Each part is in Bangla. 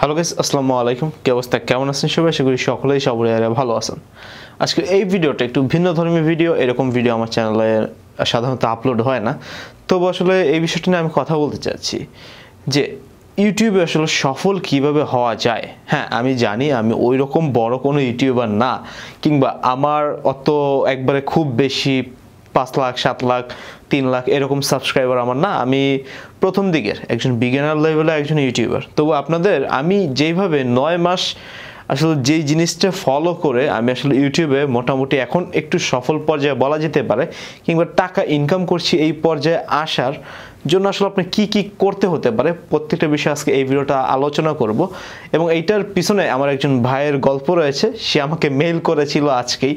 হ্যালো গাইস আসসালামু আলাইকুম কি অবস্থা কেমন আছেন সবাই আশা করি সকলেই সবাই ভালো আছেন আজকে এই ভিডিওটা একটু ভিন্ন ধর্মী ভিডিও এরকম ভিডিও আমার চ্যানেলে সাধারণত আপলোড হয় না তবু আসলে এই বিষয়টা নিয়ে আমি কথা বলতে চাচ্ছি যে ইউটিউবে আসলে সফল কিভাবে হওয়া যায় হ্যাঁ আমি জানি আমি ওই রকম বড় কোনো ইউটিউবার না কিংবা আমার অত একবারে খুব বেশি পাঁচ লাখ সাত লাখ তিন লাখ এরকম সাবস্ক্রাইবার আমার না আমি প্রথম দিকের একজন বিজ্ঞানার লেভেলে একজন ইউটিউবার তবু আপনাদের আমি যেইভাবে নয় মাস আসলে যেই জিনিসটা ফলো করে আমি আসলে ইউটিউবে মোটামুটি এখন একটু সফল পর্যায়ে বলা যেতে পারে কিংবা টাকা ইনকাম করছি এই পর্যায়ে আসার জন্য আসলে আপনি কি কি করতে হতে পারে প্রত্যেকটা বিষয়ে আজকে এই ভিডিওটা আলোচনা করব এবং এইটার পিছনে আমার একজন ভাইয়ের গল্প রয়েছে সে আমাকে মেইল করেছিল আজকেই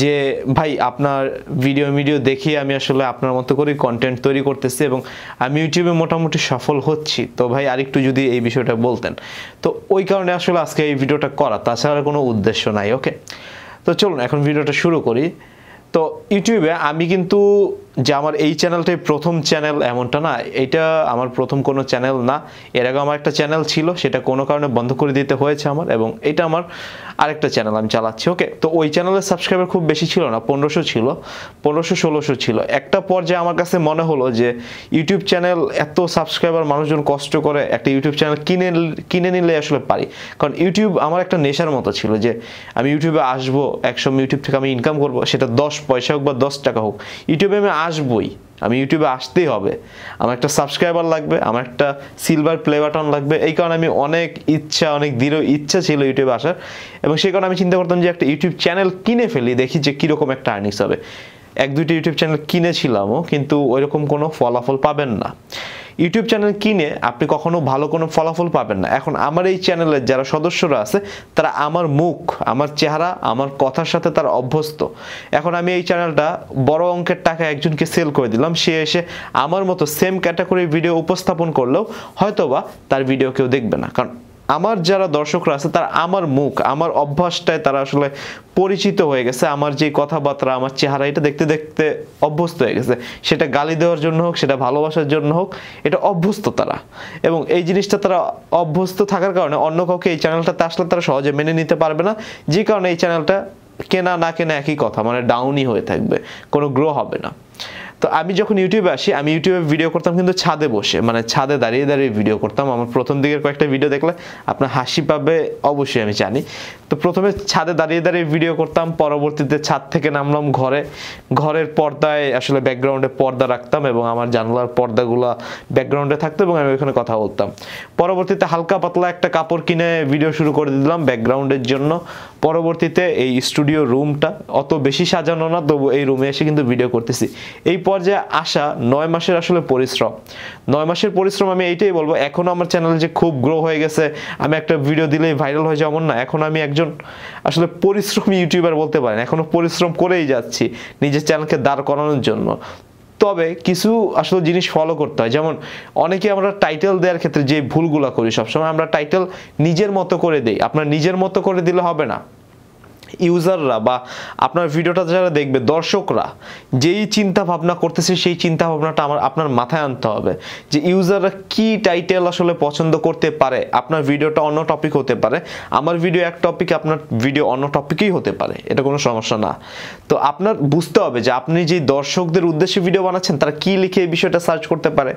যে ভাই আপনার ভিডিও ভিডিও দেখে আমি আসলে আপনার মতো করে কন্টেন্ট তৈরি করতেছি এবং আমি ইউটিউবে মোটামুটি সফল হচ্ছি তো ভাই আরেকটু যদি এই বিষয়টা বলতেন তো ওই কারণে আসলে আজকে এই ভিডিওটা করা তাছাড়া কোনো উদ্দেশ্য নাই ওকে তো চলুন এখন ভিডিওটা শুরু করি তো ইউটিউবে আমি কিন্তু যে আমার এই চ্যানেলটাই প্রথম চ্যানেল এমনটা না এটা আমার প্রথম কোনো চ্যানেল না এর আগে আমার একটা চ্যানেল ছিল সেটা কোনো কারণে বন্ধ করে দিতে হয়েছে আমার এবং এটা আমার আরেকটা চ্যানেল আমি চালাচ্ছি ওকে তো ওই চ্যানেলের সাবস্ক্রাইবার খুব বেশি ছিল না পনেরোশো ছিল পনেরোশো ষোলোশো ছিল একটা পর্যায়ে আমার কাছে মনে হলো যে ইউটিউব চ্যানেল এত সাবস্ক্রাইবার মানুষজন কষ্ট করে একটা ইউটিউব চ্যানেল কিনে কিনে নিলে আসলে পারি কারণ ইউটিউব আমার একটা নেশার মতো ছিল যে আমি ইউটিউবে আসবো একসময় ইউটিউব থেকে আমি ইনকাম করবো সেটা দশ পয়সা হোক বা দশ টাকা হোক ইউটিউবে আমি আসবই আমি ইউটিউবে আসতেই হবে আমার একটা সাবস্ক্রাইবার লাগবে আমার একটা সিলভার প্লে বাটন লাগবে এই কারণে আমি অনেক ইচ্ছা অনেক দৃঢ় ইচ্ছা ছিল ইউটিউবে আসার এবং সেই কারণে আমি চিন্তা করতাম যে একটা ইউটিউব চ্যানেল কিনে ফেলি দেখি যে কীরকম একটা আর্নিংস হবে এক দুইটি ইউটিউব চ্যানেল কিনেছিলামও কিন্তু ওইরকম কোনো ফলাফল পাবেন না ইউটিউব চ্যানেল কিনে আপনি কখনো ভালো কোনো ফলাফল পাবেন না এখন আমার এই চ্যানেলের যারা সদস্যরা আছে তারা আমার মুখ আমার চেহারা আমার কথার সাথে তারা অভ্যস্ত এখন আমি এই চ্যানেলটা বড় অঙ্কের টাকা একজনকে সেল করে দিলাম সে এসে আমার মতো সেম ক্যাটাগরির ভিডিও উপস্থাপন করলেও হয়তোবা তার ভিডিও কেউ দেখবে না কারণ আমার যারা দর্শকরা আছে তারা আমার মুখ আমার অভ্যাসটায় তারা আসলে পরিচিত হয়ে গেছে আমার যে কথাবার্তা আমার চেহারা এটা দেখতে দেখতে অভ্যস্ত হয়ে গেছে সেটা গালি দেওয়ার জন্য হোক সেটা ভালোবাসার জন্য হোক এটা অভ্যস্ত তারা এবং এই জিনিসটা তারা অভ্যস্ত থাকার কারণে অন্য কাউকে এই চ্যানেলটাতে আসলে তারা সহজে মেনে নিতে পারবে না যে কারণে এই চ্যানেলটা কেনা না কেনা একই কথা মানে ডাউনই হয়ে থাকবে কোনো গ্রো হবে না তো আমি যখন ইউটিউবে আসি আমি ইউটিউবে ভিডিও করতাম কিন্তু ছাদে বসে মানে ছাদে দাঁড়িয়ে দাঁড়িয়ে ভিডিও করতাম আমার প্রথম দিকের কয়েকটা ভিডিও দেখলে আপনার হাসি পাবে অবশ্যই আমি জানি তো প্রথমে ছাদে দাঁড়িয়ে দাঁড়িয়ে ভিডিও করতাম পরবর্তীতে ছাদ থেকে নামলাম ঘরে ঘরের পর্দায় আসলে ব্যাকগ্রাউন্ডে পর্দা রাখতাম এবং আমার জানলার পর্দাগুলো ব্যাকগ্রাউন্ডে থাকতো এবং আমি ওইখানে কথা বলতাম পরবর্তীতে হালকা পাতলা একটা কাপড় কিনে ভিডিও শুরু করে দিলাম ব্যাকগ্রাউন্ডের জন্য পরবর্তীতে এই স্টুডিও রুমটা অত বেশি সাজানো না তবু এই রুমে এসে কিন্তু ভিডিও করতেছি এই পর্যায়ে আসা নয় মাসের আসলে পরিশ্রম নয় মাসের পরিশ্রম আমি এইটাই বলবো এখনও আমার চ্যানেল যে খুব গ্রো হয়ে গেছে আমি একটা ভিডিও দিলেই ভাইরাল হয়ে যাবো না এখন আমি একজন আসলে পরিশ্রমী ইউটিউবার বলতে পারেন এখনও পরিশ্রম করেই যাচ্ছি নিজের চ্যানেলকে দাঁড় করানোর জন্য তবে কিছু আসলে জিনিস ফলো করতে হয় যেমন অনেকে আমরা টাইটেল দেওয়ার ক্ষেত্রে যে ভুলগুলো করি সবসময় আমরা টাইটেল নিজের মতো করে দেই আপনার নিজের মতো করে দিলে হবে না ইউজাররা বা আপনার ভিডিওটা যারা দেখবে দর্শকরা যেই চিন্তা ভাবনা করতেছে সেই চিন্তা ভাবনাটা আমার আপনার মাথায় আনতে হবে যে ইউজাররা কি টাইটেল আসলে পছন্দ করতে পারে আপনার ভিডিওটা অন্য টপিক হতে পারে আমার ভিডিও এক টপিক আপনার ভিডিও অন্য টপিকেই হতে পারে এটা কোনো সমস্যা না তো আপনার বুঝতে হবে যে আপনি যে দর্শকদের উদ্দেশ্যে ভিডিও বানাচ্ছেন তারা কি লিখে এই বিষয়টা সার্চ করতে পারে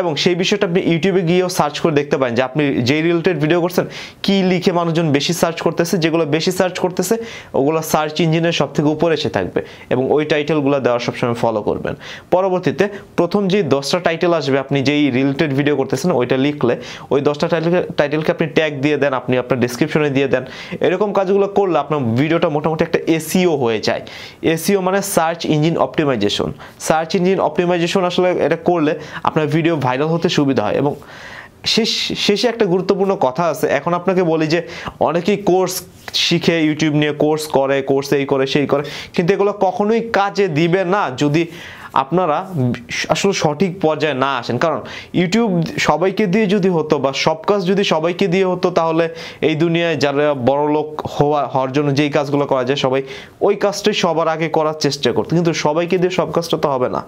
এবং সেই বিষয়টা আপনি ইউটিউবে গিয়েও সার্চ করে দেখতে পারেন যে আপনি যেই রিলেটেড ভিডিও করছেন কি লিখে মানুষজন বেশি সার্চ করতেছে যেগুলো বেশি সার্চ করতেছে ওগুলো সার্চ ইঞ্জিনের সব থেকে উপরে এসে থাকবে এবং ওই টাইটেলগুলো দেওয়া সবসময় ফলো করবেন পরবর্তীতে প্রথম যে দশটা টাইটেল আসবে আপনি যেই রিলেটেড ভিডিও করতেছেন ওইটা লিখলে ওই দশটা টাইটেল টাইটেলকে আপনি ট্যাগ দিয়ে দেন আপনি আপনার ডিসক্রিপশনে দিয়ে দেন এরকম কাজগুলো করলে আপনার ভিডিওটা মোটামুটি একটা এসিও হয়ে যায় এসিও মানে search engine optimisation search engine optimisation আসলে এটা করলে আপনার ভিডিও ভাইরাল হতে সুবিধা হয় এবং শেষ শেষে একটা গুরুত্বপূর্ণ কথা আছে এখন আপনাকে বলি যে অনেকেই কোর্স শিখে ইউটিউব নিয়ে কোর্স করে কোর্স এই করে সেই করে কিন্তু এগুলো কখনোই কাজে দিবে না যদি আপনারা আসলে সঠিক পর্যায়ে না আসেন কারণ ইউটিউব সবাইকে দিয়ে যদি হতো বা সব কাজ যদি সবাইকে দিয়ে হতো তাহলে এই দুনিয়ায় যারা বড় লোক হওয়া হওয়ার জন্য যেই কাজগুলো করা যায় সবাই ওই কাজটাই সবার আগে করার চেষ্টা করতো কিন্তু সবাইকে দিয়ে সব কাজটা তো হবে না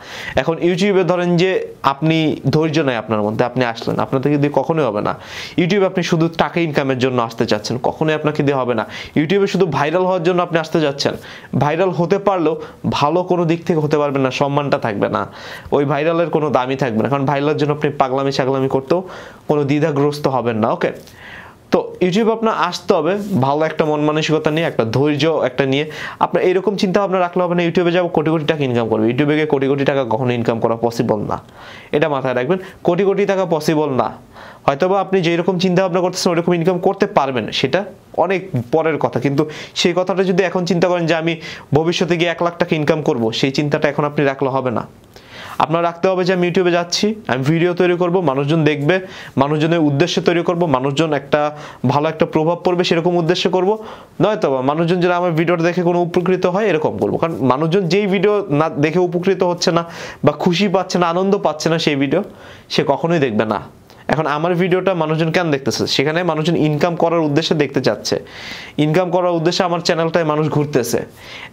এখন ইউটিউবে ধরেন যে আপনি ধৈর্য নাই আপনার মধ্যে আপনি আসলেন আপনার থেকে দিয়ে কখনোই হবে না ইউটিউবে আপনি শুধু টাকা ইনকামের জন্য আসতে চাচ্ছেন কখনোই আপনাকে দিয়ে হবে না ইউটিউবে শুধু ভাইরাল হওয়ার জন্য আপনি আসতে যাচ্ছেন ভাইরাল হতে পারলেও ভালো কোনো দিক থেকে হতে পারবেন না সম্মানটা সমস্যা থাকবে না ওই ভাইরালের কোনো দামই থাকবে না কারণ ভাইরালের জন্য আপনি পাগলামি সাগলামি করতেও কোনো দ্বিধাগ্রস্ত হবেন না ওকে তো ইউটিউব আপনার আসতে হবে ভালো একটা মন মানসিকতা নিয়ে একটা ধৈর্য একটা নিয়ে আপনার এরকম চিন্তা আপনার রাখলে হবে না ইউটিউবে যাবো কোটি কোটি টাকা ইনকাম করবে ইউটিউবে গিয়ে কোটি কোটি টাকা কখনো ইনকাম করা পসিবল না এটা মাথায় রাখবেন কোটি কোটি টাকা পসিবল না হয়তোবা আপনি যেরকম চিন্তা ভাবনা করতেছেন ওরকম ইনকাম করতে পারবেন সেটা অনেক পরের কথা কিন্তু সেই কথাটা যদি এখন চিন্তা করেন যে আমি ভবিষ্যতে গিয়ে এক লাখ টাকা ইনকাম করব সেই চিন্তাটা এখন আপনি রাখলে হবে না আপনার রাখতে হবে যে আমি ইউটিউবে যাচ্ছি আমি ভিডিও তৈরি করব মানুষজন দেখবে মানুষজনের উদ্দেশ্যে তৈরি করব মানুষজন একটা ভালো একটা প্রভাব পড়বে সেরকম উদ্দেশ্য করব নয়তো বা মানুষজন যারা আমার ভিডিওটা দেখে কোনো উপকৃত হয় এরকম করব কারণ মানুষজন যেই ভিডিও না দেখে উপকৃত হচ্ছে না বা খুশি পাচ্ছে না আনন্দ পাচ্ছে না সেই ভিডিও সে কখনোই দেখবে না এখন আমার ভিডিওটা মানুষজন কেন দেখতেছে সেখানে মানুষজন ইনকাম করার উদ্দেশ্যে দেখতে চাচ্ছে ইনকাম করার উদ্দেশ্যে আমার চ্যানেলটায় মানুষ ঘুরতেছে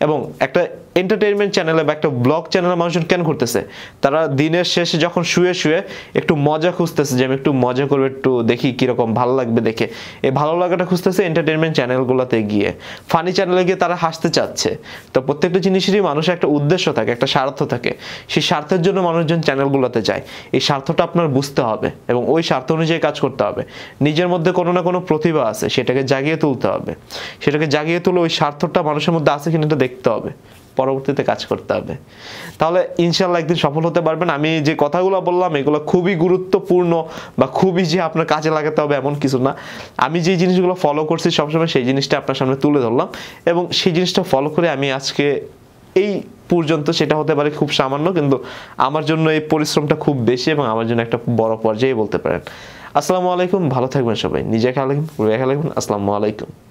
এবং একটা এন্টারটেনমেন্ট চ্যানেলে বা একটা ব্লগ চ্যানেলে মানুষজন কেন ঘুরতেছে তারা দিনের শেষে যখন শুয়ে শুয়ে একটু মজা খুঁজতেছে যে আমি একটু মজা করবো একটু দেখি কীরকম ভালো লাগবে দেখে এই ভালো লাগাটা খুঁজতেছে এন্টারটেনমেন্ট চ্যানেলগুলোতে গিয়ে ফানি চ্যানেলে গিয়ে তারা হাসতে চাচ্ছে তো প্রত্যেকটা জিনিসেরই মানুষের একটা উদ্দেশ্য থাকে একটা স্বার্থ থাকে সেই স্বার্থের জন্য মানুষজন চ্যানেলগুলোতে যায় এই স্বার্থটা আপনার বুঝতে হবে এবং ওই স্বার্থ অনুযায়ী কাজ করতে হবে নিজের মধ্যে কোনো না কোনো প্রতিভা আছে সেটাকে জাগিয়ে তুলতে হবে সেটাকে জাগিয়ে তুলে ওই স্বার্থটা মানুষের মধ্যে আছে কিনা এটা দেখতে হবে পরবর্তীতে কাজ করতে হবে তাহলে ইনশাল্লাহ একদিন সফল হতে পারবেন আমি যে কথাগুলো বললাম এগুলো খুবই গুরুত্বপূর্ণ বা খুবই যে আপনার কাজে লাগাতে হবে এমন কিছু না আমি যে জিনিসগুলো ফলো করছি সবসময় সেই জিনিসটা আপনার সামনে তুলে ধরলাম এবং সেই জিনিসটা ফলো করে আমি আজকে এই পর্যন্ত সেটা হতে পারে খুব সামান্য কিন্তু আমার জন্য এই পরিশ্রমটা খুব বেশি এবং আমার জন্য একটা বড় পর্যায়ে বলতে পারেন আসসালামু আলাইকুম ভালো থাকবেন সবাই নিজে খেয়াল রাখবেন আসসালামু আলাইকুম